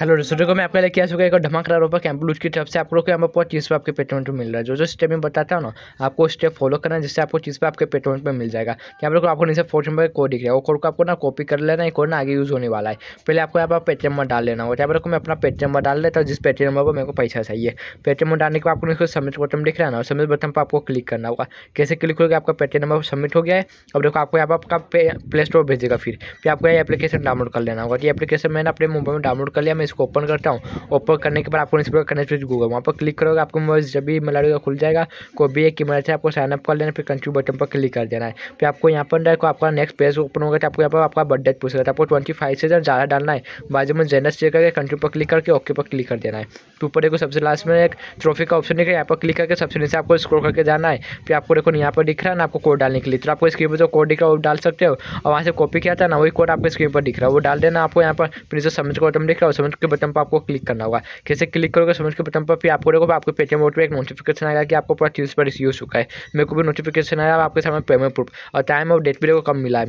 hello दोस्तों को मैं आपके लिए क्या चुका एक धमाकेदार ओपर कैंप लूज की तरफ से आप लोग को यहाँ पर चीज़ पर आपके पेटमेंट में मिल रहा है जो जो स्टेप में बताता हूँ ना आपको स्टेप फॉलो करना है जिससे आपको चीज़ पर आपके पेटमेंट में मिल जाएगा आप लोग आपको नीचे फोर्ट नंबर कोड दिख रहा है वो कोड को आपको ना कॉपी कर लेना है कोड ना आगे यूज़ होने वाला है पहले आपको यहाँ पर पेटीएम नंबर डाल लेना होगा यहाँ पर मैं अपना पेटीएम नंबर डाल लेता हूँ जिस पेटीएम नंबर पर मेरे को पैसा चाहिए पेटीएम नंबर डालने के बाद आपको सबमिट बटन दिख रहा है ना सबमिट बटन पर आपको क्लिक करना होगा कैसे क्लिक होगा आपका पेटीएम नंबर सबमिट हो गया है अब देखो आपको यहाँ पर आपका प्ले स्टोर भेजेगा फिर आपको यह एप्लीकेशन डाउनलोड कर लेना होगा ये एप्लीकेशन मैंने अपने मोबाइल में डाउनलोड कर लिया मैं इसको ओपन करता हूँ ओपन करने के बाद आपको इस पर कनेक्ट विद गूगल वहाँ पर क्लिक करोगे आपको मोबाइल जब भी मिला का खुल जाएगा कोई भी एक की मदद से आपको साइनअप कर लेना फिर कंट्री बटन पर क्लिक कर देना है फिर आपको यहाँ पर देखो आपका नेक्स्ट पेज ओपन होगा तो आपको यहाँ पर आपका बर्थडे पूछ रहा है आपको ट्वेंटी फाइव से ज़्यादा डालना है बाद में जेनस चेक करके कंट्री पर क्लिक करके ओके पर क्लिक कर देना है तो ऊपर देखो सबसे लास्ट में एक ट्रॉफी का ऑप्शन है यहाँ पर क्लिक करके सबसे नीचे आपको स्क्रोल करके जाना है फिर आपको देखो यहाँ पर दिख रहा है ना आपको कोड डालने के लिए तो आपको स्क्रीन पर जो कोड दिख रहा है वो डाल सकते हो और वहाँ से कॉपी किया था ना वही कोड आपको स्क्रीन पर दिख रहा है वो डाल देना आपको यहाँ पर फिर जो समझ को आइटम दिख रहा है समझ सबमिट के बटन पर आपको क्लिक करना होगा कैसे क्लिक करोगे सबमिट के बटन पर भी आपको देखो आपको पेटीएम वोट पर एक नोटिफिकेशन आएगा कि आपको पूरा चीज़ पर रिसीव चुका है मेरे को भी नोटिफिकेशन आया आपके सामने पेमेंट प्रूफ और टाइम और डेट भी देखो कम मिला है